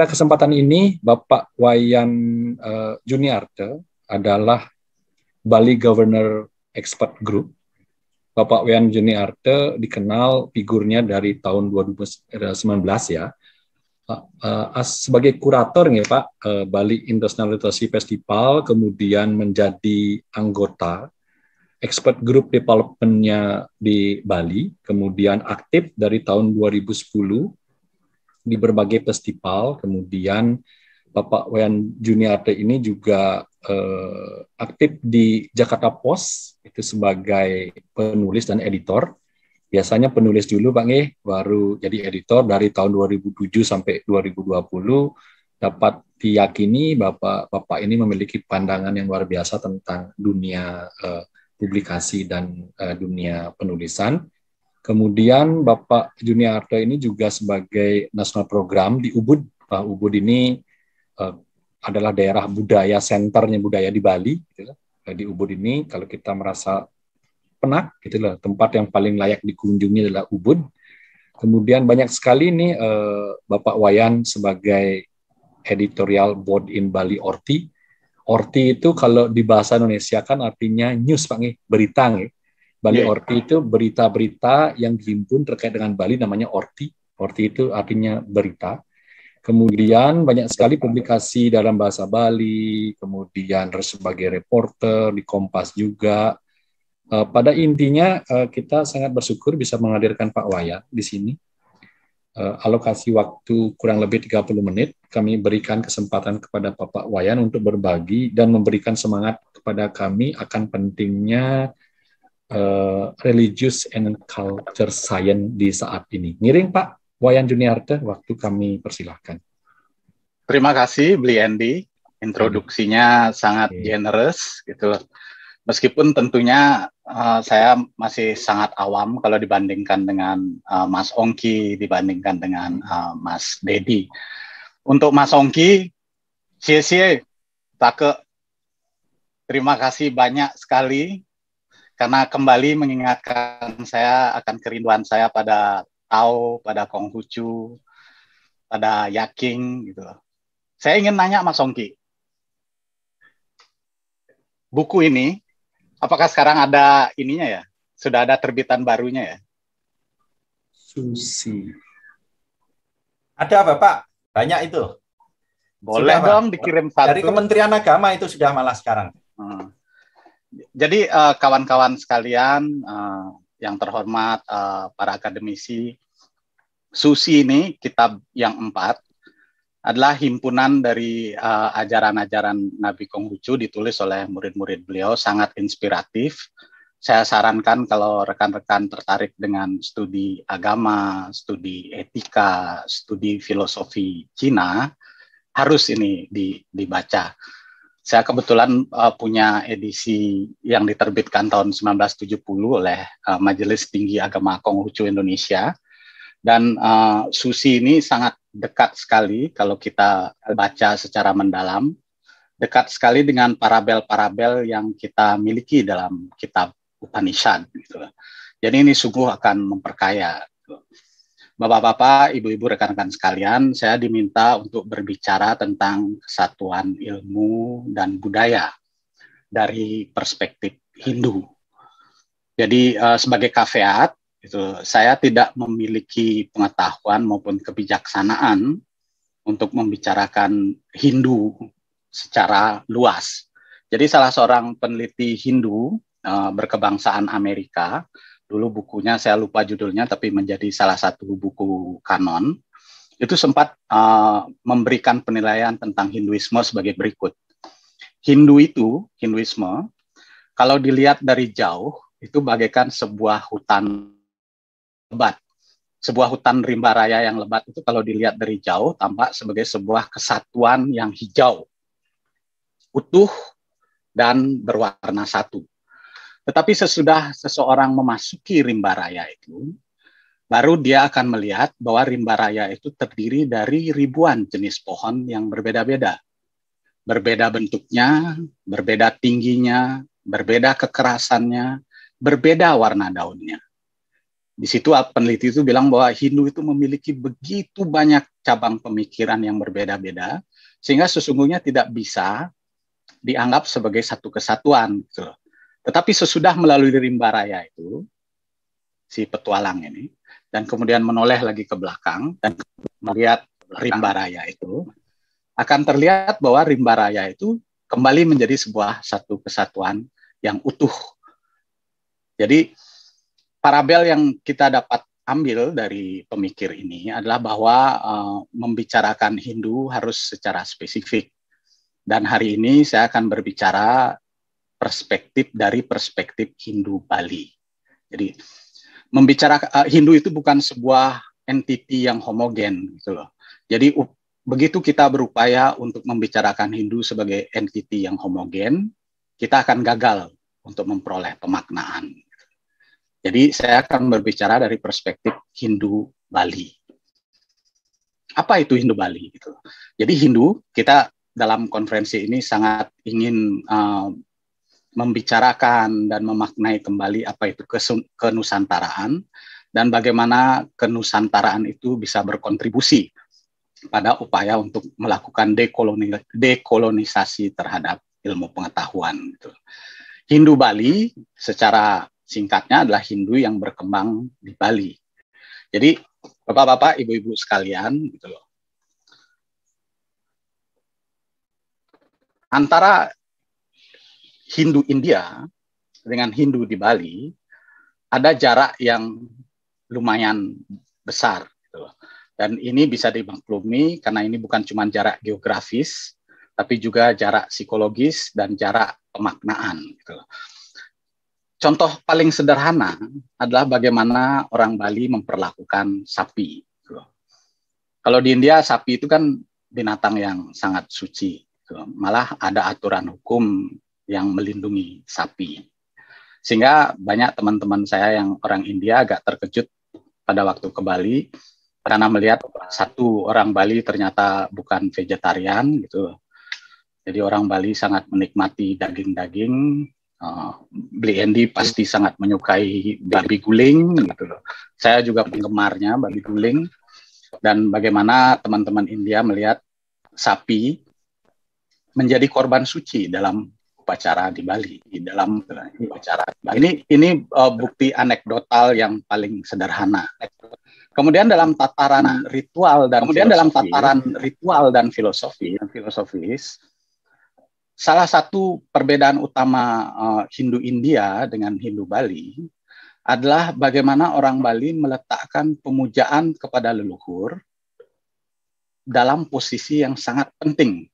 Pada kesempatan ini, Bapak Wayan uh, Juniarte adalah Bali Governor Expert Group. Bapak Wayan Juniarte dikenal figurnya dari tahun 2019 ya, uh, sebagai kurator nih Pak uh, Bali Literacy Festival kemudian menjadi anggota expert group developmentnya di Bali kemudian aktif dari tahun 2010 di berbagai festival. Kemudian Bapak Wayan Juniarte ini juga eh, aktif di Jakarta Post itu sebagai penulis dan editor. Biasanya penulis dulu Bang Eh, baru jadi editor dari tahun 2007 sampai 2020 dapat diyakini Bapak Bapak ini memiliki pandangan yang luar biasa tentang dunia eh, publikasi dan eh, dunia penulisan Kemudian Bapak Juniarto ini juga sebagai nasional program di Ubud. Uh, Ubud ini uh, adalah daerah budaya senternya budaya di Bali. Gitu. Nah, di Ubud ini kalau kita merasa penak, gitulah tempat yang paling layak dikunjungi adalah Ubud. Kemudian banyak sekali ini uh, Bapak Wayan sebagai editorial board in Bali Orti. Orti itu kalau di bahasa Indonesia kan artinya news Pak berita gitu. Bali yeah. Orti itu berita-berita yang dihimpun terkait dengan Bali namanya Orti. Orti itu artinya berita. Kemudian banyak sekali iya. publikasi dalam bahasa Bali, kemudian sebagai reporter di Kompas juga. Eh, pada intinya eh, kita sangat bersyukur bisa menghadirkan Pak Wayan di sini. Eh, alokasi waktu kurang lebih 30 menit, kami berikan kesempatan kepada Pak Wayan untuk berbagi dan memberikan semangat kepada kami akan pentingnya Eh, religious and culture science di saat ini. Ngiring Pak Wayan Juniarte, waktu kami persilahkan. Terima kasih Bli Andy, introduksinya hmm. sangat generous gitu loh. Meskipun tentunya uh, saya masih sangat awam kalau dibandingkan dengan uh, Mas Ongki, dibandingkan dengan uh, Mas Dedi. Untuk Mas Ongki, sia-sia, tak ke. terima kasih banyak sekali karena kembali mengingatkan saya akan kerinduan saya pada Tao, pada Konghucu, pada Yaking gitu. Saya ingin nanya Mas Songki, buku ini apakah sekarang ada ininya ya? Sudah ada terbitan barunya ya? Susi. Ada apa Pak? banyak itu. Boleh sudah, dong dikirim satu. Dari Kementerian Agama itu sudah malah sekarang. Hmm. Jadi kawan eh, kawan-kawan sekalian uh, yang terhormat uh, para akademisi, Susi ini kitab yang empat adalah himpunan dari ajaran-ajaran uh, Nabi Konghucu ditulis oleh murid-murid beliau sangat inspiratif. Saya sarankan kalau rekan-rekan tertarik dengan studi agama, studi etika, studi filosofi Cina harus ini dibaca saya kebetulan uh, punya edisi yang diterbitkan tahun 1970 oleh uh, Majelis Tinggi Agama Konghucu Indonesia. Dan uh, Susi ini sangat dekat sekali kalau kita baca secara mendalam, dekat sekali dengan parabel-parabel yang kita miliki dalam kitab Upanishad. Gitu. Jadi ini sungguh akan memperkaya. Gitu. Bapak-bapak, ibu-ibu, rekan-rekan sekalian, saya diminta untuk berbicara tentang kesatuan ilmu dan budaya dari perspektif Hindu. Jadi eh, sebagai kafeat, itu saya tidak memiliki pengetahuan maupun kebijaksanaan untuk membicarakan Hindu secara luas. Jadi salah seorang peneliti Hindu eh, berkebangsaan Amerika dulu bukunya saya lupa judulnya tapi menjadi salah satu buku kanon itu sempat uh, memberikan penilaian tentang Hinduisme sebagai berikut Hindu itu Hinduisme kalau dilihat dari jauh itu bagaikan sebuah hutan lebat sebuah hutan rimba raya yang lebat itu kalau dilihat dari jauh tampak sebagai sebuah kesatuan yang hijau utuh dan berwarna satu tetapi sesudah seseorang memasuki rimba raya itu, baru dia akan melihat bahwa rimba raya itu terdiri dari ribuan jenis pohon yang berbeda-beda. Berbeda bentuknya, berbeda tingginya, berbeda kekerasannya, berbeda warna daunnya. Di situ peneliti itu bilang bahwa Hindu itu memiliki begitu banyak cabang pemikiran yang berbeda-beda, sehingga sesungguhnya tidak bisa dianggap sebagai satu kesatuan. Gitu. Tetapi sesudah melalui rimba raya itu, si petualang ini, dan kemudian menoleh lagi ke belakang dan melihat rimba raya itu, akan terlihat bahwa rimba raya itu kembali menjadi sebuah satu kesatuan yang utuh. Jadi parabel yang kita dapat ambil dari pemikir ini adalah bahwa uh, membicarakan Hindu harus secara spesifik. Dan hari ini saya akan berbicara perspektif dari perspektif Hindu Bali. Jadi membicarakan eh, Hindu itu bukan sebuah entiti yang homogen gitu loh. Jadi begitu kita berupaya untuk membicarakan Hindu sebagai entiti yang homogen, kita akan gagal untuk memperoleh pemaknaan. Jadi saya akan berbicara dari perspektif Hindu Bali. Apa itu Hindu Bali? Gitu. Jadi Hindu kita dalam konferensi ini sangat ingin eh, membicarakan dan memaknai kembali apa itu kenusantaraan dan bagaimana kenusantaraan itu bisa berkontribusi pada upaya untuk melakukan dekolonisasi terhadap ilmu pengetahuan. Gitu. Hindu Bali secara singkatnya adalah Hindu yang berkembang di Bali. Jadi bapak-bapak, ibu-ibu sekalian, gitu loh. Antara Hindu India dengan Hindu di Bali ada jarak yang lumayan besar gitu Dan ini bisa dimaklumi karena ini bukan cuma jarak geografis tapi juga jarak psikologis dan jarak pemaknaan gitu Contoh paling sederhana adalah bagaimana orang Bali memperlakukan sapi. Gitu Kalau di India sapi itu kan binatang yang sangat suci. Gitu Malah ada aturan hukum yang melindungi sapi. Sehingga banyak teman-teman saya yang orang India agak terkejut pada waktu ke Bali karena melihat satu orang Bali ternyata bukan vegetarian gitu. Jadi orang Bali sangat menikmati daging-daging. Uh, eh, Bliendi pasti sangat menyukai babi guling gitu Saya juga penggemarnya babi guling dan bagaimana teman-teman India melihat sapi menjadi korban suci dalam upacara di Bali di dalam upacara ini ini uh, bukti anekdotal yang paling sederhana kemudian dalam tataran ritual dan kemudian dalam tataran ritual dan filosofi dan filosofis salah satu perbedaan utama uh, Hindu India dengan Hindu Bali adalah bagaimana orang Bali meletakkan pemujaan kepada leluhur dalam posisi yang sangat penting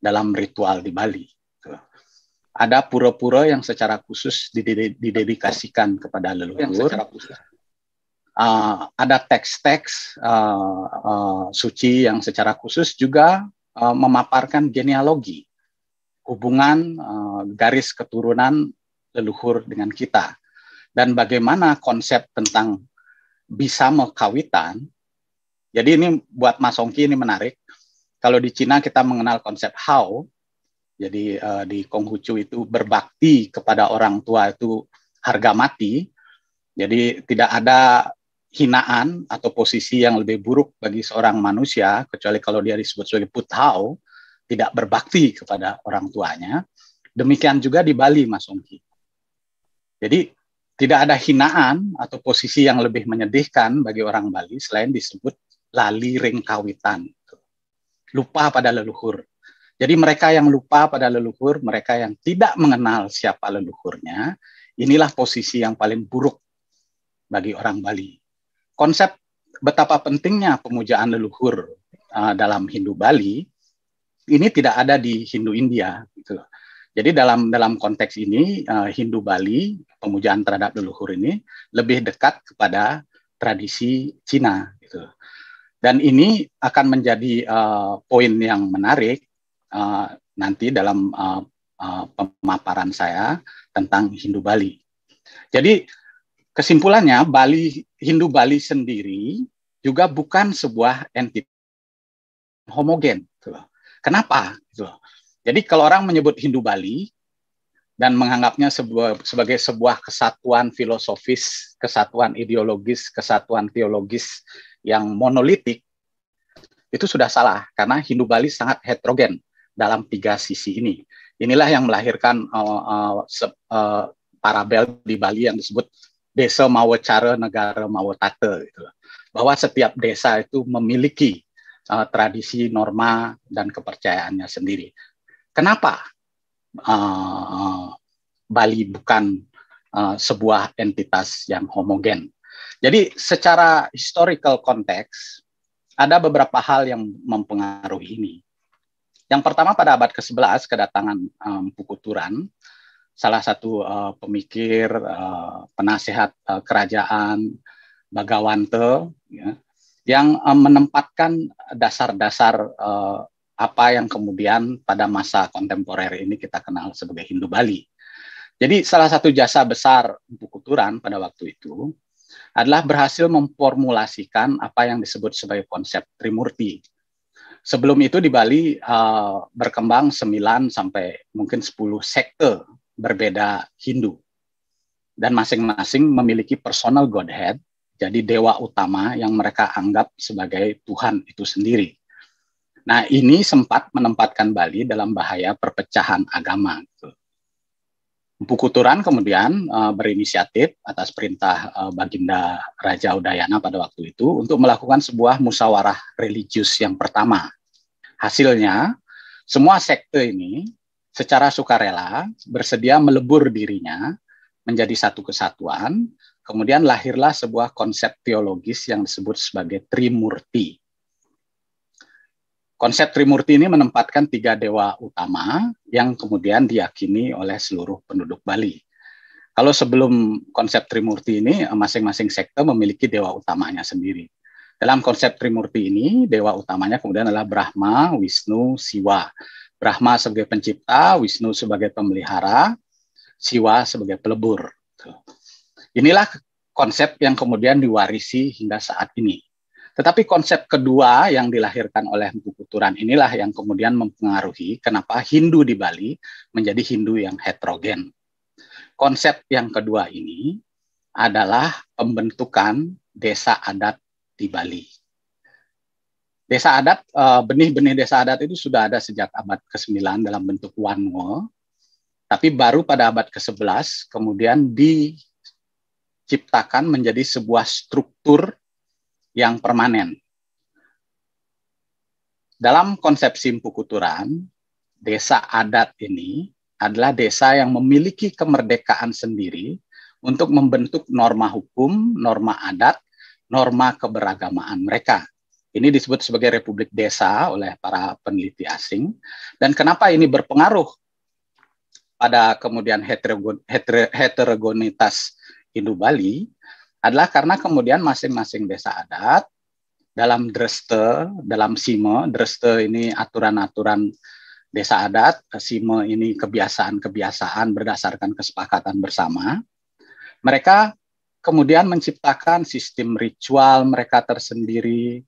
dalam ritual di Bali ada pura-pura yang secara khusus didedikasikan kepada leluhur. Uh, ada teks-teks uh, uh, suci yang secara khusus juga uh, memaparkan genealogi, hubungan uh, garis keturunan leluhur dengan kita, dan bagaimana konsep tentang bisa mengkawitan. Jadi ini buat Mas Ongki ini menarik. Kalau di Cina kita mengenal konsep how, jadi uh, di Konghucu itu berbakti kepada orang tua itu harga mati. Jadi tidak ada hinaan atau posisi yang lebih buruk bagi seorang manusia kecuali kalau dia disebut sebagai putau tidak berbakti kepada orang tuanya. Demikian juga di Bali Mas Ongki. Jadi tidak ada hinaan atau posisi yang lebih menyedihkan bagi orang Bali selain disebut lali ringkawitan. Lupa pada leluhur jadi mereka yang lupa pada leluhur, mereka yang tidak mengenal siapa leluhurnya, inilah posisi yang paling buruk bagi orang Bali. Konsep betapa pentingnya pemujaan leluhur uh, dalam Hindu Bali ini tidak ada di Hindu India gitu. Jadi dalam dalam konteks ini uh, Hindu Bali pemujaan terhadap leluhur ini lebih dekat kepada tradisi Cina gitu. Dan ini akan menjadi uh, poin yang menarik Eh, nanti dalam uh, pemaparan saya tentang Hindu Bali. Jadi kesimpulannya Bali Hindu Bali sendiri juga bukan sebuah entitas homogen. Gitu Kenapa? Gitu Jadi kalau orang menyebut Hindu Bali dan menganggapnya sebuah, sebagai sebuah kesatuan filosofis, kesatuan ideologis, kesatuan teologis yang monolitik, itu sudah salah karena Hindu Bali sangat heterogen dalam tiga sisi ini. Inilah yang melahirkan uh, uh, se, uh, parabel di Bali yang disebut desa cara negara mawatate gitu. Bahwa setiap desa itu memiliki uh, tradisi, norma dan kepercayaannya sendiri. Kenapa uh, Bali bukan uh, sebuah entitas yang homogen? Jadi secara historical konteks ada beberapa hal yang mempengaruhi ini. Yang pertama pada abad ke-11 kedatangan um, Turan, salah satu uh, pemikir, uh, penasehat uh, kerajaan Bagawante, ya, yang um, menempatkan dasar-dasar uh, apa yang kemudian pada masa kontemporer ini kita kenal sebagai Hindu Bali. Jadi salah satu jasa besar buku Turan pada waktu itu adalah berhasil memformulasikan apa yang disebut sebagai konsep Trimurti Sebelum itu di Bali uh, berkembang 9 sampai mungkin 10 sekte berbeda Hindu. Dan masing-masing memiliki personal godhead, jadi dewa utama yang mereka anggap sebagai Tuhan itu sendiri. Nah, ini sempat menempatkan Bali dalam bahaya perpecahan agama. Gitu. Buku Turan kemudian uh, berinisiatif atas perintah uh, Baginda Raja Udayana pada waktu itu untuk melakukan sebuah musyawarah religius yang pertama. Hasilnya, semua sekte ini secara sukarela bersedia melebur dirinya menjadi satu kesatuan, kemudian lahirlah sebuah konsep teologis yang disebut sebagai Trimurti Konsep Trimurti ini menempatkan tiga dewa utama yang kemudian diyakini oleh seluruh penduduk Bali. Kalau sebelum konsep Trimurti ini, masing-masing sektor memiliki dewa utamanya sendiri. Dalam konsep Trimurti ini, dewa utamanya kemudian adalah Brahma, Wisnu, Siwa. Brahma sebagai pencipta, Wisnu sebagai pemelihara, Siwa sebagai pelebur. Inilah konsep yang kemudian diwarisi hingga saat ini. Tetapi konsep kedua yang dilahirkan oleh Kuturan inilah yang kemudian mempengaruhi kenapa Hindu di Bali menjadi Hindu yang heterogen. Konsep yang kedua ini adalah pembentukan desa adat di Bali. Desa adat, eh, benih-benih desa adat itu sudah ada sejak abad ke-9 dalam bentuk wanwo, tapi baru pada abad ke-11 kemudian diciptakan menjadi sebuah struktur yang permanen. Dalam konsepsi simpukuturan, desa adat ini adalah desa yang memiliki kemerdekaan sendiri untuk membentuk norma hukum, norma adat, norma keberagamaan mereka. Ini disebut sebagai Republik Desa oleh para peneliti asing. Dan kenapa ini berpengaruh pada kemudian heterogenitas Hindu Bali? adalah karena kemudian masing-masing desa adat dalam dreste, dalam sime, dreste ini aturan-aturan desa adat, sime ini kebiasaan-kebiasaan berdasarkan kesepakatan bersama. Mereka kemudian menciptakan sistem ritual mereka tersendiri,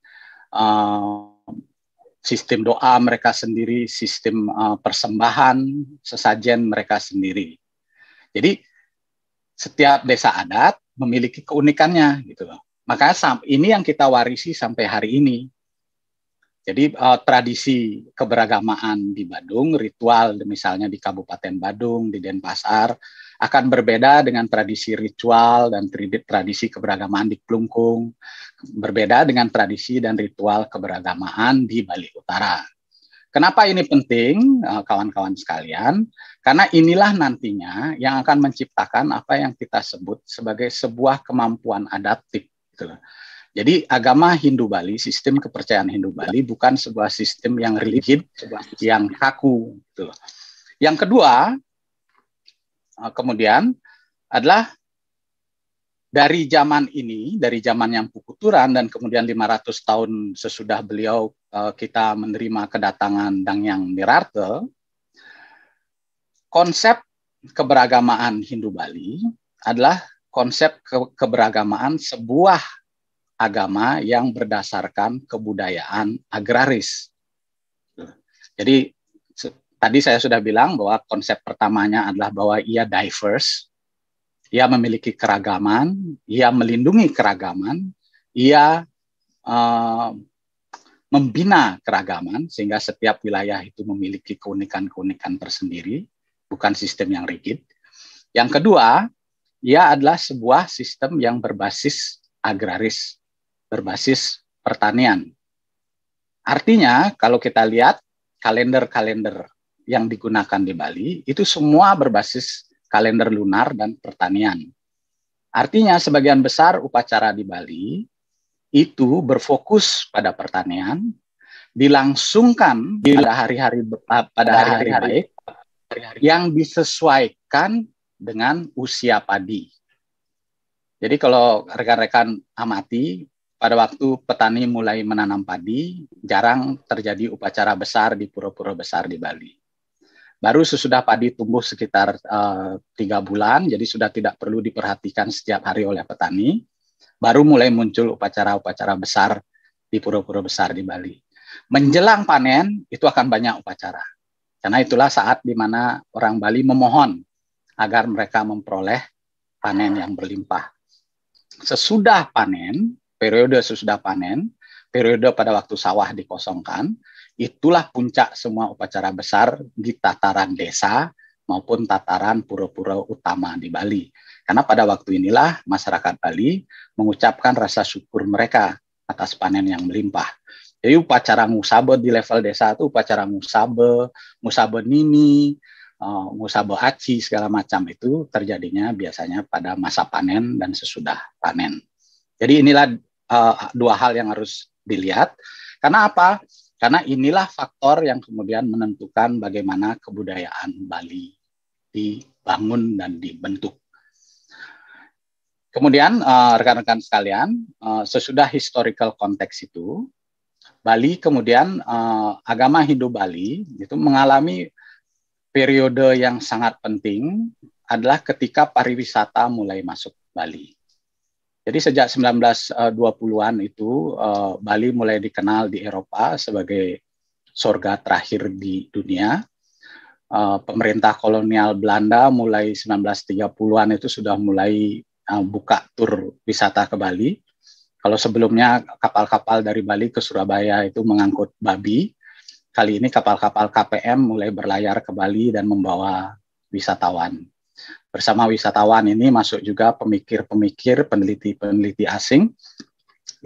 eh, sistem doa mereka sendiri, sistem eh, persembahan, sesajen mereka sendiri. Jadi setiap desa adat memiliki keunikannya gitu loh. Maka ini yang kita warisi sampai hari ini. Jadi uh, tradisi keberagamaan di Badung, ritual misalnya di Kabupaten Badung, di Denpasar akan berbeda dengan tradisi ritual dan tradisi keberagamaan di Klungkung, berbeda dengan tradisi dan ritual keberagamaan di Bali Utara. Kenapa ini penting, eh, kawan-kawan sekalian? Karena inilah nantinya yang akan menciptakan apa yang kita sebut sebagai sebuah kemampuan adaptif. Gitu Jadi agama Hindu Bali, sistem kepercayaan Hindu Bali bukan sebuah sistem yang rigid, yang kaku. Gitu yang kedua, eh, kemudian adalah dari zaman ini, dari zaman yang pukuturan dan kemudian 500 tahun sesudah beliau eh, kita menerima kedatangan Dangyang Nirarte, konsep keberagamaan Hindu Bali adalah konsep ke keberagamaan sebuah agama yang berdasarkan kebudayaan agraris. Jadi tadi saya sudah bilang bahwa konsep pertamanya adalah bahwa ia diverse ia memiliki keragaman, ia melindungi keragaman, ia uh, membina keragaman sehingga setiap wilayah itu memiliki keunikan-keunikan tersendiri, bukan sistem yang rigid. Yang kedua, ia adalah sebuah sistem yang berbasis agraris, berbasis pertanian. Artinya, kalau kita lihat kalender-kalender yang digunakan di Bali, itu semua berbasis kalender lunar, dan pertanian. Artinya sebagian besar upacara di Bali itu berfokus pada pertanian, dilangsungkan pada hari-hari ah, pada hari-hari yang disesuaikan dengan usia padi. Jadi kalau rekan-rekan amati pada waktu petani mulai menanam padi, jarang terjadi upacara besar di pura-pura besar di Bali. Baru sesudah padi tumbuh sekitar eh, tiga bulan, jadi sudah tidak perlu diperhatikan setiap hari oleh petani. Baru mulai muncul upacara-upacara besar di pura-pura besar di Bali. Menjelang panen itu akan banyak upacara. Karena itulah saat di mana orang Bali memohon agar mereka memperoleh panen yang berlimpah. Sesudah panen, periode sesudah panen, periode pada waktu sawah dikosongkan, Itulah puncak semua upacara besar di tataran desa maupun tataran pura-pura utama di Bali. Karena pada waktu inilah masyarakat Bali mengucapkan rasa syukur mereka atas panen yang melimpah. Jadi upacara musabe di level desa itu upacara musabe, musabe nini, eh, musabe aci segala macam itu terjadinya biasanya pada masa panen dan sesudah panen. Jadi inilah eh, dua hal yang harus dilihat. Karena apa? Karena inilah faktor yang kemudian menentukan bagaimana kebudayaan Bali dibangun dan dibentuk. Kemudian eh, rekan-rekan uh, sekalian, uh, sesudah historical konteks itu, Bali kemudian uh, agama Hindu Bali itu mengalami periode yang sangat penting adalah ketika pariwisata mulai masuk Bali. Jadi sejak 1920-an eh, itu eh, Bali mulai dikenal di Eropa sebagai sorga terakhir di dunia. Eh, pemerintah kolonial Belanda mulai 1930-an itu sudah mulai buka tur wisata ke Bali. Kalau sebelumnya kapal-kapal dari Bali ke Surabaya itu mengangkut babi, kali ini kapal-kapal KPM mulai berlayar ke Bali dan membawa wisatawan bersama wisatawan ini masuk juga pemikir-pemikir, peneliti-peneliti asing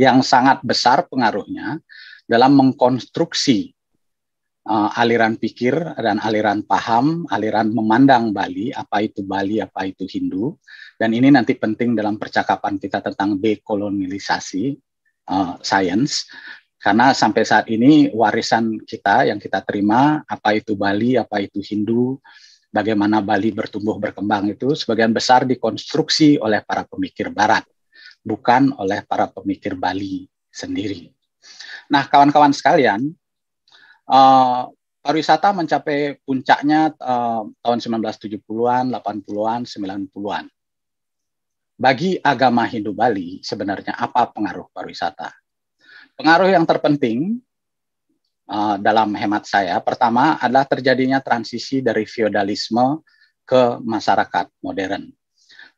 yang sangat besar pengaruhnya dalam mengkonstruksi uh, aliran pikir dan aliran paham, aliran memandang Bali, apa itu Bali, apa itu Hindu. Dan ini nanti penting dalam percakapan kita tentang dekolonisasi uh, science. Karena sampai saat ini warisan kita yang kita terima, apa itu Bali, apa itu Hindu, bagaimana Bali bertumbuh berkembang itu sebagian besar dikonstruksi oleh para pemikir Barat, bukan oleh para pemikir Bali sendiri. Nah, kawan-kawan sekalian, uh, pariwisata mencapai puncaknya uh, tahun 1970-an, 80-an, 90-an. Bagi agama Hindu Bali, sebenarnya apa pengaruh pariwisata? Pengaruh yang terpenting uh, dalam hemat saya. Pertama adalah terjadinya transisi dari feodalisme ke masyarakat modern.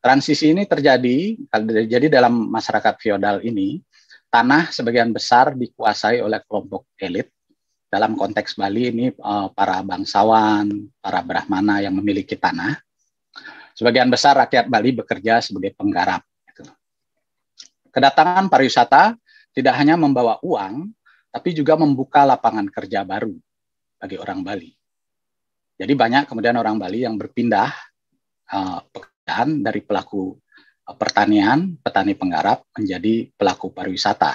Transisi ini terjadi terjadi dalam masyarakat feodal ini tanah sebagian besar dikuasai oleh kelompok elit. Dalam konteks Bali ini uh, para bangsawan, para brahmana yang memiliki tanah. Sebagian besar rakyat Bali bekerja sebagai penggarap. Gitu. Kedatangan pariwisata tidak hanya membawa uang, tapi juga membuka lapangan kerja baru bagi orang Bali. Jadi banyak kemudian orang Bali yang berpindah uh, pekerjaan dari pelaku eh, pertanian, petani penggarap menjadi pelaku pariwisata.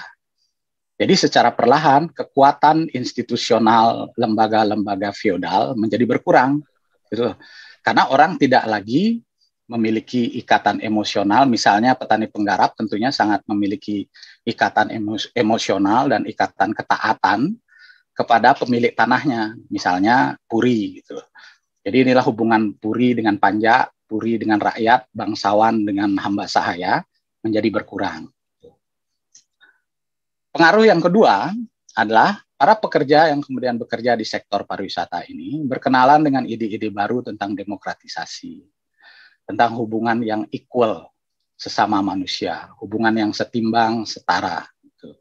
Jadi secara perlahan kekuatan institusional lembaga-lembaga feodal menjadi berkurang gitu. Karena orang tidak lagi memiliki ikatan emosional, misalnya petani penggarap tentunya sangat memiliki ikatan emosional dan ikatan ketaatan kepada pemilik tanahnya, misalnya puri gitu. Jadi inilah hubungan puri dengan panja, puri dengan rakyat, bangsawan dengan hamba sahaya menjadi berkurang. Pengaruh yang kedua adalah para pekerja yang kemudian bekerja di sektor pariwisata ini berkenalan dengan ide-ide baru tentang demokratisasi tentang hubungan yang equal sesama manusia, hubungan yang setimbang, setara. Gitu.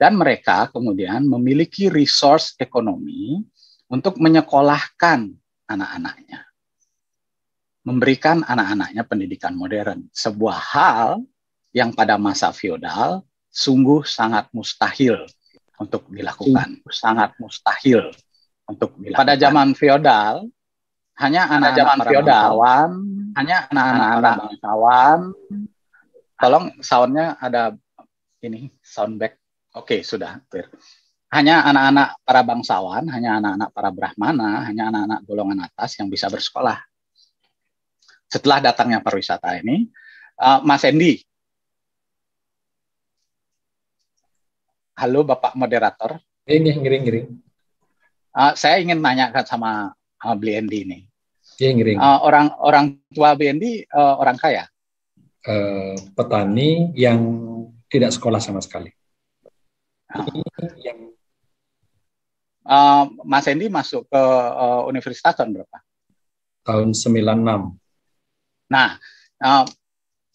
Dan mereka kemudian memiliki resource ekonomi untuk menyekolahkan anak-anaknya. Memberikan anak-anaknya pendidikan modern. Sebuah hal yang pada masa feodal sungguh sangat mustahil untuk dilakukan. Sangat mustahil untuk dilakukan. Pada zaman feodal, hanya anak-anak zaman feodal hanya anak-anak bangsawan. Tolong soundnya ada ini soundback. Oke, sudah clear. Hanya anak-anak para bangsawan, hanya anak-anak para brahmana, hanya anak-anak golongan atas yang bisa bersekolah. Setelah datangnya pariwisata ini, uh, Mas Endi. Halo Bapak moderator. Ini ngiring-ngiring. Uh, eh, saya ingin tanyakan sama uh, eh, Bli Endi ini. Uh, orang orang tua BND uh, eh, orang kaya. Uh, petani yang tidak sekolah sama sekali. Uh. yang uh, Mas Endi masuk ke uh, universitas tahun berapa? Tahun 96. Nah, uh,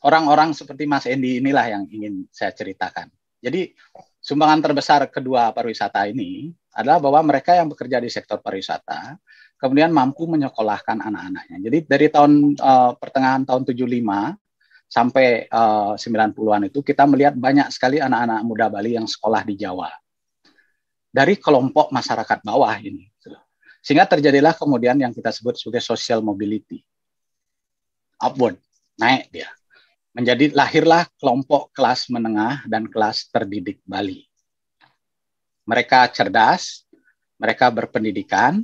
orang-orang seperti Mas Endi inilah yang ingin saya ceritakan. Jadi sumbangan terbesar kedua pariwisata ini adalah bahwa mereka yang bekerja di sektor pariwisata kemudian mampu menyekolahkan anak-anaknya. Jadi dari tahun uh, pertengahan tahun 75 sampai uh, eh, 90-an itu kita melihat banyak sekali anak-anak muda Bali yang sekolah di Jawa. Dari kelompok masyarakat bawah ini. Sehingga terjadilah kemudian yang kita sebut sebagai social mobility. Upward, naik dia. Menjadi lahirlah kelompok kelas menengah dan kelas terdidik Bali. Mereka cerdas, mereka berpendidikan,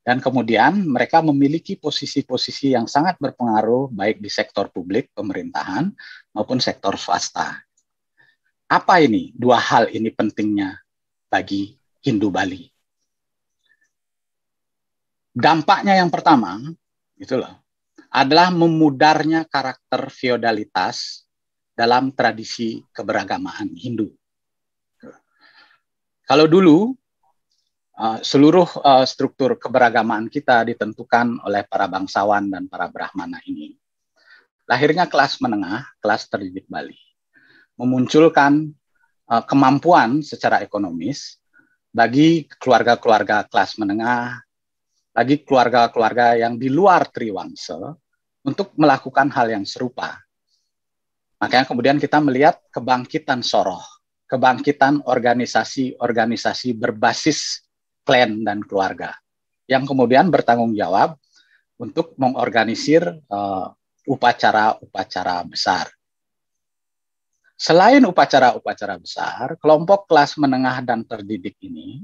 dan kemudian mereka memiliki posisi-posisi yang sangat berpengaruh baik di sektor publik, pemerintahan, maupun sektor swasta. Apa ini? Dua hal ini pentingnya bagi Hindu Bali. Dampaknya yang pertama, itu loh, adalah memudarnya karakter feodalitas dalam tradisi keberagamaan Hindu. Kalau dulu Ah, seluruh uh, struktur keberagamaan kita ditentukan oleh para bangsawan dan para brahmana ini. Lahirnya kelas menengah, kelas terdidik Bali, memunculkan uh, kemampuan secara ekonomis bagi keluarga-keluarga kelas menengah, bagi keluarga-keluarga yang di luar Triwangsa untuk melakukan hal yang serupa. Makanya kemudian kita melihat kebangkitan soroh, kebangkitan organisasi-organisasi berbasis klan dan keluarga yang kemudian bertanggung jawab untuk mengorganisir upacara eh, upacara-upacara besar. Selain upacara-upacara besar, kelompok kelas menengah dan terdidik ini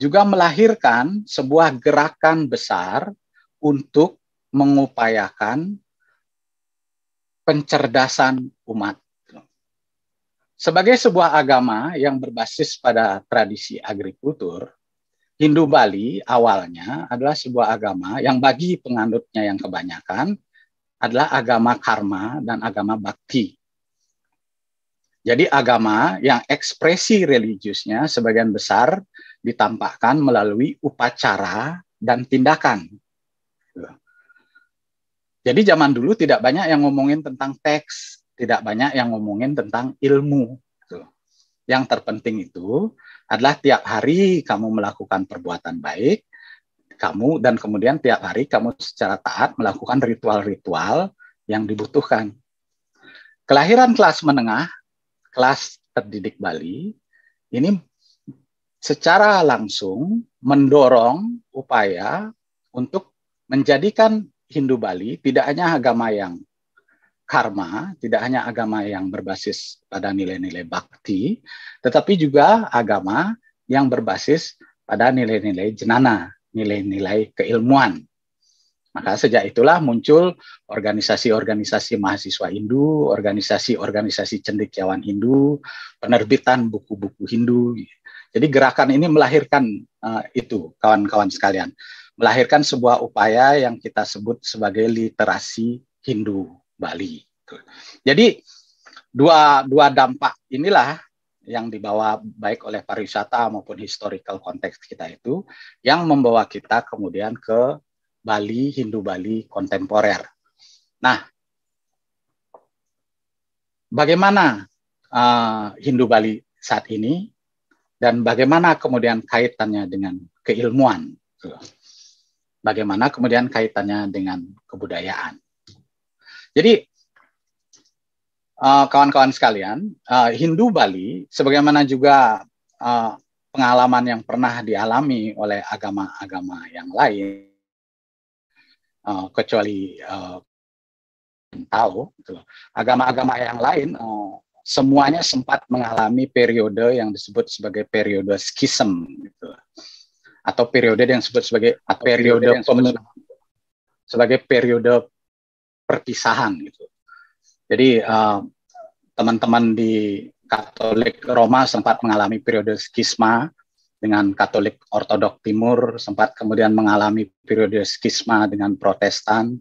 juga melahirkan sebuah gerakan besar untuk mengupayakan pencerdasan umat. Sebagai sebuah agama yang berbasis pada tradisi agrikultur, Hindu Bali awalnya adalah sebuah agama yang bagi penganutnya yang kebanyakan adalah agama karma dan agama bakti. Jadi agama yang ekspresi religiusnya sebagian besar ditampakkan melalui upacara dan tindakan. Jadi zaman dulu tidak banyak yang ngomongin tentang teks, tidak banyak yang ngomongin tentang ilmu. Yang terpenting itu adalah tiap hari kamu melakukan perbuatan baik, kamu dan kemudian tiap hari kamu secara taat melakukan ritual-ritual yang dibutuhkan. Kelahiran kelas menengah, kelas terdidik Bali, ini secara langsung mendorong upaya untuk menjadikan Hindu Bali tidak hanya agama yang karma, tidak hanya agama yang berbasis pada nilai-nilai bakti, tetapi juga agama yang berbasis pada nilai-nilai jenana, nilai-nilai keilmuan. Maka sejak itulah muncul organisasi-organisasi mahasiswa Hindu, organisasi-organisasi cendekiawan Hindu, penerbitan buku-buku Hindu. Jadi gerakan ini melahirkan uh, itu, kawan-kawan sekalian. Melahirkan sebuah upaya yang kita sebut sebagai literasi Hindu Bali. Gitu. Jadi dua dua dampak inilah yang dibawa baik oleh pariwisata maupun historical konteks kita itu yang membawa kita kemudian ke Bali Hindu Bali kontemporer. Nah, bagaimana uh, Hindu Bali saat ini dan bagaimana kemudian kaitannya dengan keilmuan? Gitu. Bagaimana kemudian kaitannya dengan kebudayaan? Jadi uh, kawan-kawan uh, sekalian, uh, Hindu Bali sebagaimana juga uh, pengalaman yang pernah dialami oleh agama-agama yang lain, uh, kecuali uh, tahu, gitu agama-agama yang lain uh, semuanya sempat mengalami periode yang disebut sebagai periode skism, gitu. atau periode yang disebut sebagai periode, periode sebagai periode perpisahan gitu. Jadi eh, teman-teman uh, di Katolik Roma sempat mengalami periode skisma dengan Katolik Ortodok Timur, sempat kemudian mengalami periode skisma dengan Protestan.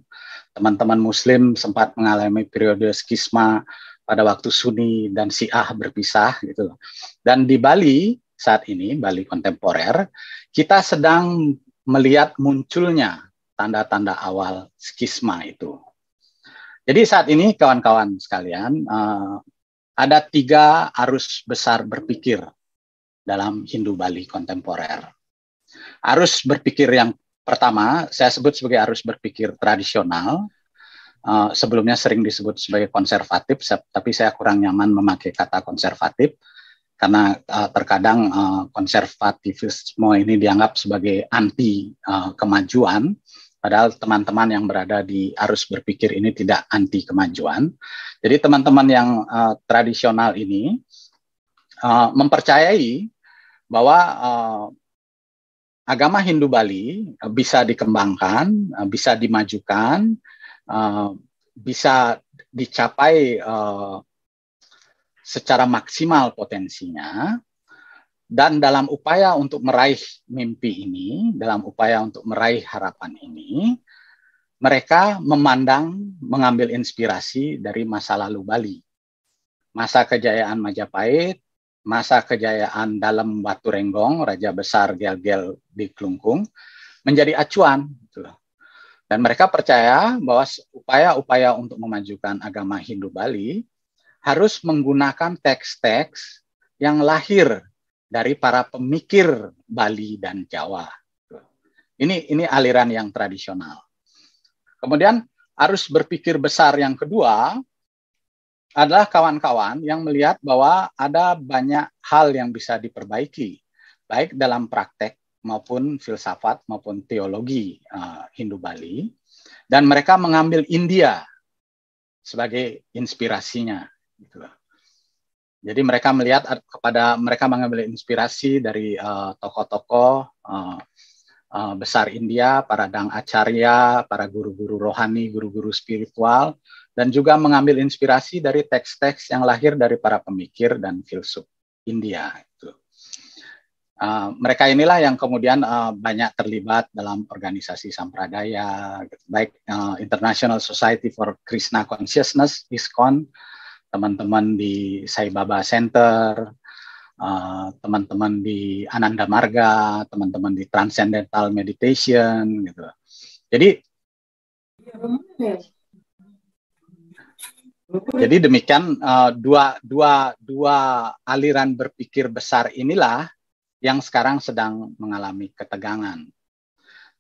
Teman-teman Muslim sempat mengalami periode skisma pada waktu Sunni dan Syiah berpisah gitu. Dan di Bali saat ini, Bali kontemporer, kita sedang melihat munculnya tanda-tanda awal skisma itu. Jadi saat ini kawan-kawan sekalian, uh, ada tiga arus besar berpikir dalam Hindu Bali kontemporer. Arus berpikir yang pertama saya sebut sebagai arus berpikir tradisional. Uh, sebelumnya sering disebut sebagai konservatif, tapi saya kurang nyaman memakai kata konservatif karena uh, terkadang uh, konservatifisme ini dianggap sebagai anti uh, kemajuan Padahal teman-teman yang berada di arus berpikir ini tidak anti kemajuan. Jadi teman-teman yang uh, tradisional ini uh, mempercayai bahwa uh, agama Hindu Bali bisa dikembangkan, bisa dimajukan, uh, bisa dicapai uh, secara maksimal potensinya dan dalam upaya untuk meraih mimpi ini, dalam upaya untuk meraih harapan ini, mereka memandang, mengambil inspirasi dari masa lalu Bali. Masa kejayaan Majapahit, masa kejayaan dalam Batu Renggong, Raja Besar Gel-Gel di Klungkung, menjadi acuan. Gitu Dan mereka percaya bahwa upaya-upaya untuk memajukan agama Hindu Bali harus menggunakan teks-teks yang lahir dari para pemikir Bali dan Jawa. Ini ini aliran yang tradisional. Kemudian arus berpikir besar yang kedua adalah kawan-kawan yang melihat bahwa ada banyak hal yang bisa diperbaiki, baik dalam praktek maupun filsafat maupun teologi eh, Hindu Bali, dan mereka mengambil India sebagai inspirasinya. Gitu loh. Jadi mereka melihat kepada mereka mengambil inspirasi dari eh, tokoh-tokoh uh, uh, besar India, para dang acarya, para guru-guru rohani, guru-guru spiritual, dan juga mengambil inspirasi dari teks-teks yang lahir dari para pemikir dan filsuf India. Uh, mereka inilah yang kemudian uh, banyak terlibat dalam organisasi sampradaya, gitu. baik uh, International Society for Krishna Consciousness (ISKCON), teman-teman di Saibaba Center, eh, teman-teman di Ananda Marga, teman-teman di Transcendental Meditation gitu. Jadi jadi demikian eh, dua dua dua aliran berpikir besar inilah yang sekarang sedang mengalami ketegangan.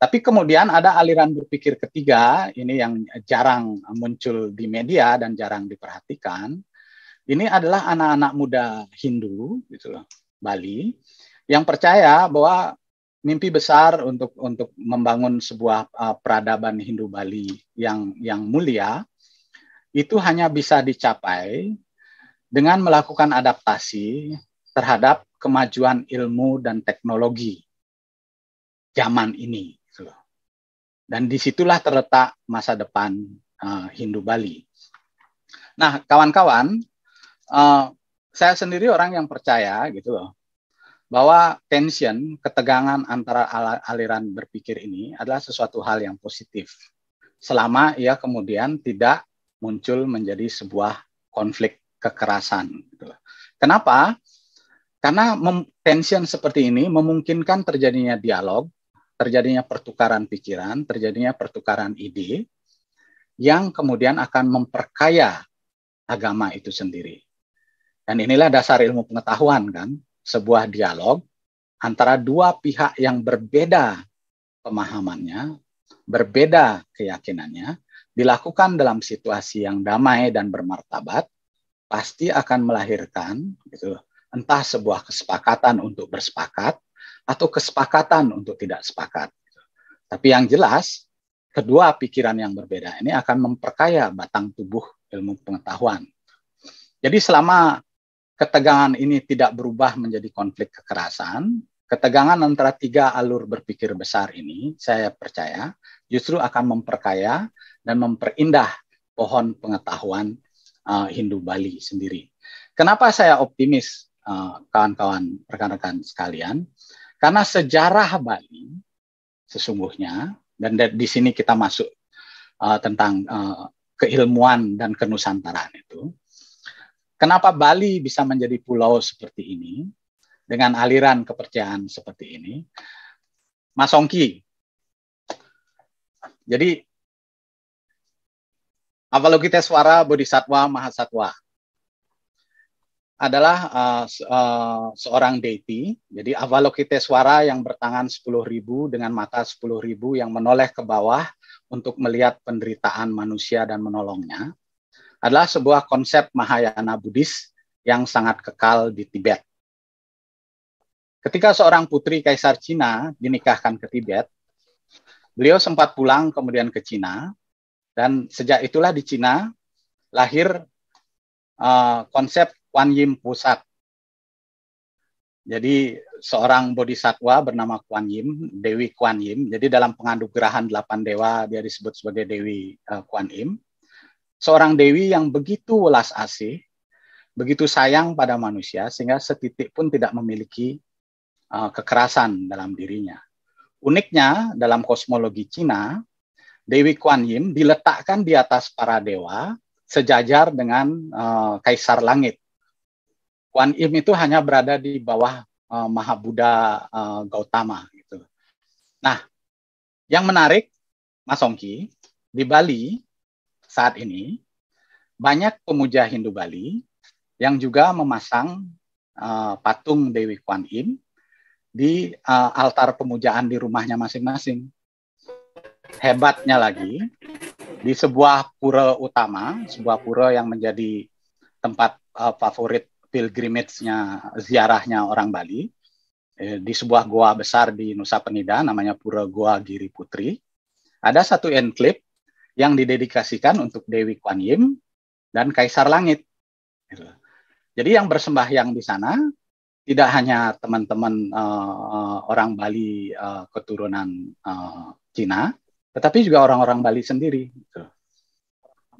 Tapi kemudian ada aliran berpikir ketiga, ini yang jarang muncul di media dan jarang diperhatikan. Ini adalah anak-anak muda Hindu, gitu loh, Bali, yang percaya bahwa mimpi besar untuk untuk membangun sebuah uh, peradaban Hindu Bali yang yang mulia itu hanya bisa dicapai dengan melakukan adaptasi terhadap kemajuan ilmu dan teknologi zaman ini dan disitulah terletak masa depan uh, Hindu Bali. Nah, kawan-kawan, uh, saya sendiri orang yang percaya gitu loh, bahwa tension, ketegangan antara aliran berpikir ini adalah sesuatu hal yang positif selama ia kemudian tidak muncul menjadi sebuah konflik kekerasan. Gitu Kenapa? Karena tension seperti ini memungkinkan terjadinya dialog terjadinya pertukaran pikiran, terjadinya pertukaran ide yang kemudian akan memperkaya agama itu sendiri. Dan inilah dasar ilmu pengetahuan kan, sebuah dialog antara dua pihak yang berbeda pemahamannya, berbeda keyakinannya, dilakukan dalam situasi yang damai dan bermartabat, pasti akan melahirkan gitu, entah sebuah kesepakatan untuk bersepakat atau kesepakatan untuk tidak sepakat. Tapi yang jelas, kedua pikiran yang berbeda ini akan memperkaya batang tubuh ilmu pengetahuan. Jadi selama ketegangan ini tidak berubah menjadi konflik kekerasan, ketegangan antara tiga alur berpikir besar ini, saya percaya, justru akan memperkaya dan memperindah pohon pengetahuan uh, Hindu Bali sendiri. Kenapa saya optimis, eh, kawan-kawan, uh, rekan-rekan sekalian? Karena sejarah Bali sesungguhnya dan di sini kita masuk uh, tentang uh, keilmuan dan kenusantaraan itu. Kenapa Bali bisa menjadi pulau seperti ini dengan aliran kepercayaan seperti ini? Masongki. Jadi Avalokiteshvara Bodhisattva Mahasatwa adalah uh, uh, seorang deity, jadi Avalokiteswara yang bertangan 10.000 dengan mata 10.000 yang menoleh ke bawah untuk melihat penderitaan manusia dan menolongnya, adalah sebuah konsep Mahayana Buddhis yang sangat kekal di Tibet. Ketika seorang putri kaisar Cina dinikahkan ke Tibet, beliau sempat pulang kemudian ke Cina, dan sejak itulah di Cina lahir uh, konsep Kuan Yin pusat. Jadi seorang bodhisatwa bernama Kuan Yin, Dewi Kuan Yin. Jadi dalam penganugerahan delapan dewa dia disebut sebagai Dewi uh, eh, Kuan Yin. Seorang dewi yang begitu welas asih, begitu sayang pada manusia sehingga setitik pun tidak memiliki eh, kekerasan dalam dirinya. Uniknya dalam kosmologi Cina, Dewi Kuan Yin diletakkan di atas para dewa sejajar dengan uh, kaisar langit Kuan Im itu hanya berada di bawah uh, eh, Mahabuddha uh, eh, Gautama gitu. Nah, yang menarik Mas Songki di Bali saat ini banyak pemuja Hindu Bali yang juga memasang uh, patung Dewi Kuan Im di uh, altar pemujaan di rumahnya masing-masing. Hebatnya lagi di sebuah pura utama, sebuah pura yang menjadi tempat uh, favorit pilgrimage-nya ziarahnya orang Bali eh, di sebuah goa besar di Nusa Penida namanya Pura Goa Giri Putri. Ada satu enclave yang didedikasikan untuk Dewi Kwan Yim dan Kaisar Langit. Gitu. Jadi yang bersembahyang di sana tidak hanya teman-teman uh, orang Bali uh, keturunan uh, Cina, tetapi juga orang-orang Bali sendiri. Gitu.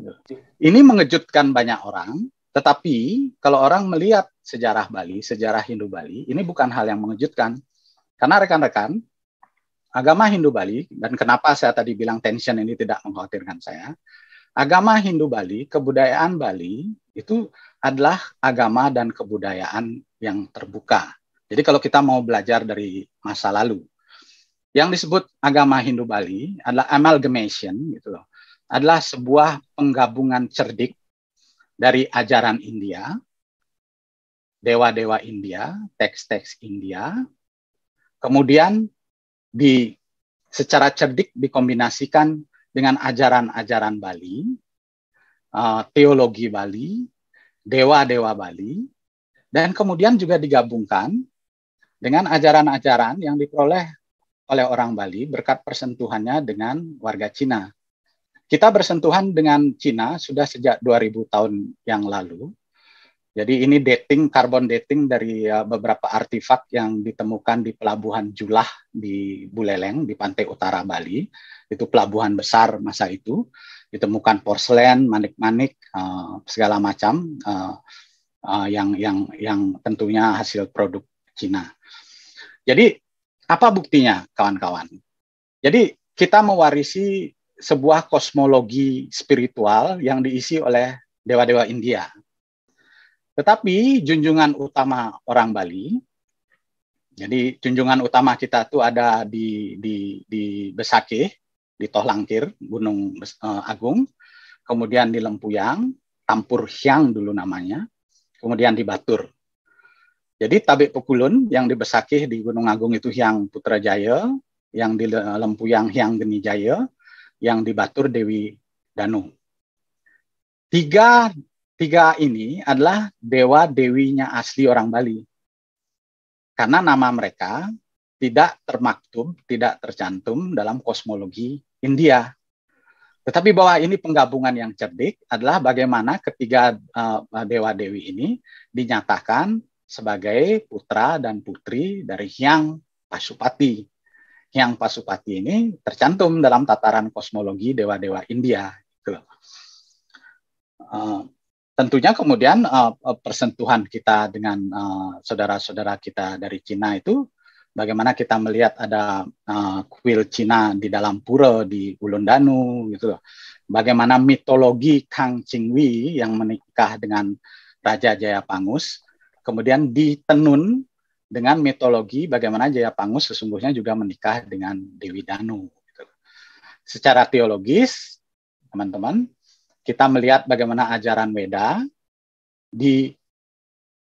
Gitu. Ini mengejutkan banyak orang tetapi kalau orang melihat sejarah Bali, sejarah Hindu Bali, ini bukan hal yang mengejutkan. Karena rekan-rekan, agama Hindu Bali, dan kenapa saya tadi bilang tension ini tidak mengkhawatirkan saya, agama Hindu Bali, kebudayaan Bali, itu adalah agama dan kebudayaan yang terbuka. Jadi kalau kita mau belajar dari masa lalu, yang disebut agama Hindu Bali adalah amalgamation, gitu loh, adalah sebuah penggabungan cerdik dari ajaran India, dewa-dewa India, teks-teks India, kemudian di secara cerdik dikombinasikan dengan ajaran-ajaran Bali, eh, teologi Bali, dewa-dewa Bali, dan kemudian juga digabungkan dengan ajaran-ajaran yang diperoleh oleh orang Bali berkat persentuhannya dengan warga Cina kita bersentuhan dengan Cina sudah sejak 2000 tahun yang lalu. Jadi ini dating, karbon dating dari ya, beberapa artefak yang ditemukan di pelabuhan Julah di Buleleng, di pantai utara Bali. Itu pelabuhan besar masa itu. Ditemukan porselen, manik-manik, eh, segala macam eh, eh, yang yang yang tentunya hasil produk Cina. Jadi apa buktinya kawan-kawan? Jadi kita mewarisi sebuah kosmologi spiritual yang diisi oleh dewa-dewa India. Tetapi junjungan utama orang Bali, jadi junjungan utama kita itu ada di di di Besake, di Toh Gunung eh, Agung, kemudian di Lempuyang, Tampur Hyang dulu namanya, kemudian di Batur. Jadi Tabik pukulun yang di Besakih di Gunung Agung itu Hyang Putrajaya, yang di Lempuyang Hyang Genijaya, yang dibatur Dewi Danu. Tiga, tiga ini adalah dewa-dewinya asli orang Bali. Karena nama mereka tidak termaktub, tidak tercantum dalam kosmologi India. Tetapi bahwa ini penggabungan yang cerdik adalah bagaimana ketiga uh, eh, dewa-dewi ini dinyatakan sebagai putra dan putri dari Hyang Pasupati yang Pasupati ini tercantum dalam tataran kosmologi dewa-dewa India. Gitu. Eh, tentunya kemudian eh, persentuhan kita dengan eh, saudara-saudara kita dari Cina itu bagaimana kita melihat ada uh, kuil Cina di dalam pura di Ulundanu gitu Bagaimana mitologi Kang Chingwi yang menikah dengan Raja Jayapangus kemudian ditenun dengan mitologi bagaimana Pangus sesungguhnya juga menikah dengan Dewi Danu. Gitu. Secara teologis, teman-teman, kita melihat bagaimana ajaran Weda di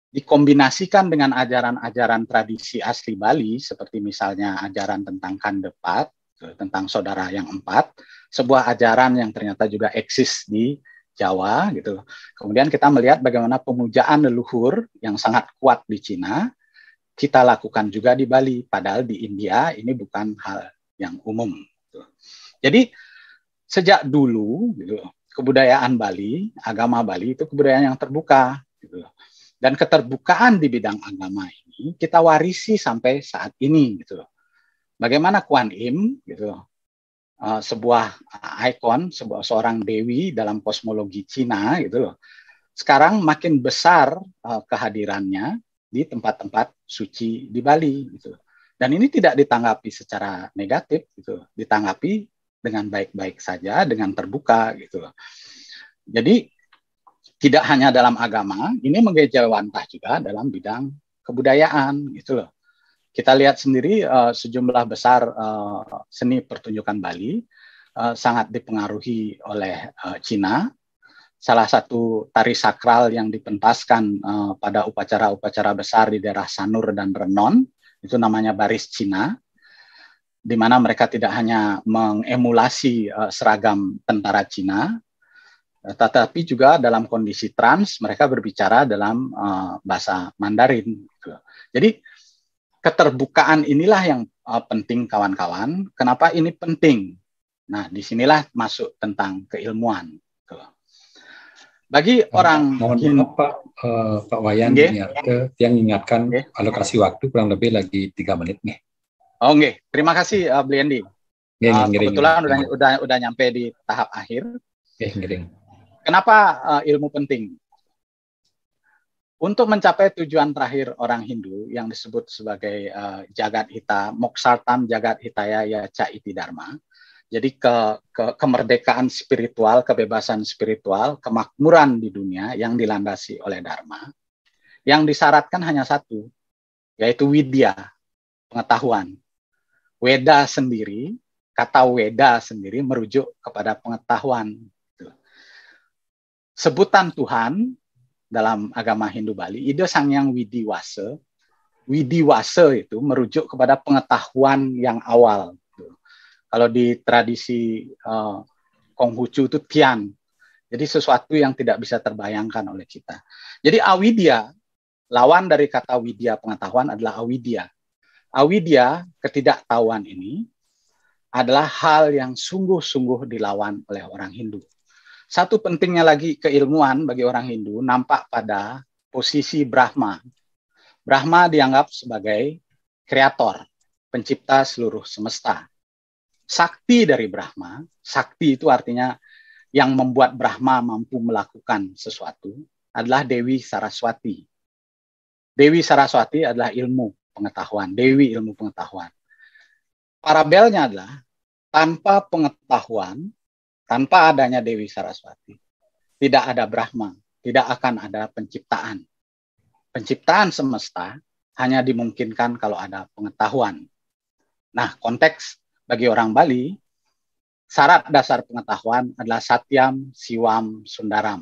dikombinasikan dengan ajaran-ajaran tradisi asli Bali seperti misalnya ajaran tentang kandepat gitu, tentang saudara yang empat sebuah ajaran yang ternyata juga eksis di Jawa gitu kemudian kita melihat bagaimana pemujaan leluhur yang sangat kuat di Cina kita lakukan juga di Bali, padahal di India ini bukan hal yang umum. Jadi sejak dulu gitu, kebudayaan Bali, agama Bali itu kebudayaan yang terbuka. Gitu. Dan keterbukaan di bidang agama ini kita warisi sampai saat ini gitu. Bagaimana Kuan Im eh, sebuah ikon, sebuah seorang dewi dalam kosmologi Cina gitu Sekarang makin besar eh, kehadirannya di tempat-tempat suci di Bali gitu. Dan ini tidak ditanggapi secara negatif gitu, ditanggapi dengan baik-baik saja, dengan terbuka gitu. Jadi tidak hanya dalam agama, ini mengejawantah juga dalam bidang kebudayaan gitu loh. Kita lihat sendiri uh, sejumlah besar uh, seni pertunjukan Bali uh, sangat dipengaruhi oleh uh, Cina salah satu tari sakral yang dipentaskan uh, pada upacara-upacara besar di daerah Sanur dan Renon itu namanya baris Cina di mana mereka tidak hanya mengemulasi uh, seragam tentara Cina eh, tetapi juga dalam kondisi trans mereka berbicara dalam uh, bahasa Mandarin. Jadi keterbukaan inilah yang uh, penting kawan-kawan. Kenapa ini penting? Nah, disinilah masuk tentang keilmuan. Bagi uh, orang mohon mungkin, maaf Pak uh, Pak Wayan okay. Niarte, yang ingatkan okay. alokasi waktu kurang lebih lagi tiga menit nih. Oh, Oke, okay. terima kasih uh, eh, Bli Endi. uh, ngiring, kebetulan ngiring. udah udah udah nyampe di tahap akhir. Okay, ngiring. Kenapa uh, ilmu penting? Untuk mencapai tujuan terakhir orang Hindu yang disebut sebagai uh, jagat hita, moksartam jagat hitaya ya ca iti dharma, jadi ke, ke kemerdekaan spiritual, kebebasan spiritual, kemakmuran di dunia yang dilandasi oleh dharma. Yang disaratkan hanya satu, yaitu widya, pengetahuan. Weda sendiri, kata weda sendiri merujuk kepada pengetahuan. Sebutan Tuhan dalam agama Hindu Bali, itu Sang Yang Widiwase, Widiwase itu merujuk kepada pengetahuan yang awal, kalau di tradisi uh, Konghucu itu Tian. Jadi sesuatu yang tidak bisa terbayangkan oleh kita. Jadi awidya, lawan dari kata widya pengetahuan adalah awidya. Awidya, ketidaktahuan ini adalah hal yang sungguh-sungguh dilawan oleh orang Hindu. Satu pentingnya lagi keilmuan bagi orang Hindu nampak pada posisi Brahma. Brahma dianggap sebagai kreator, pencipta seluruh semesta. Sakti dari Brahma, sakti itu artinya yang membuat Brahma mampu melakukan sesuatu adalah Dewi Saraswati. Dewi Saraswati adalah ilmu pengetahuan, Dewi ilmu pengetahuan. Parabelnya adalah tanpa pengetahuan, tanpa adanya Dewi Saraswati, tidak ada Brahma, tidak akan ada penciptaan. Penciptaan semesta hanya dimungkinkan kalau ada pengetahuan. Nah, konteks bagi orang Bali, syarat dasar pengetahuan adalah satyam, siwam, sundaram.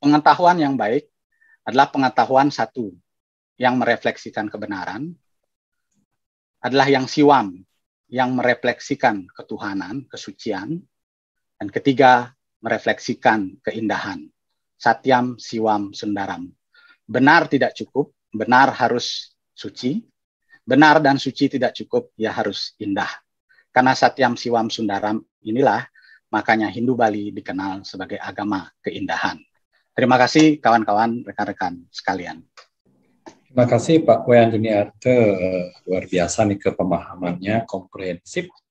Pengetahuan yang baik adalah pengetahuan satu yang merefleksikan kebenaran, adalah yang siwam, yang merefleksikan ketuhanan, kesucian, dan ketiga, merefleksikan keindahan. Satyam, siwam, sundaram. Benar tidak cukup, benar harus suci, Benar dan suci tidak cukup, ya harus indah. Karena Satyam Siwam Sundaram inilah makanya Hindu Bali dikenal sebagai agama keindahan. Terima kasih kawan-kawan, rekan-rekan sekalian. Terima kasih Pak Wayan Duniarte, luar biasa nih kepemahamannya, komprehensif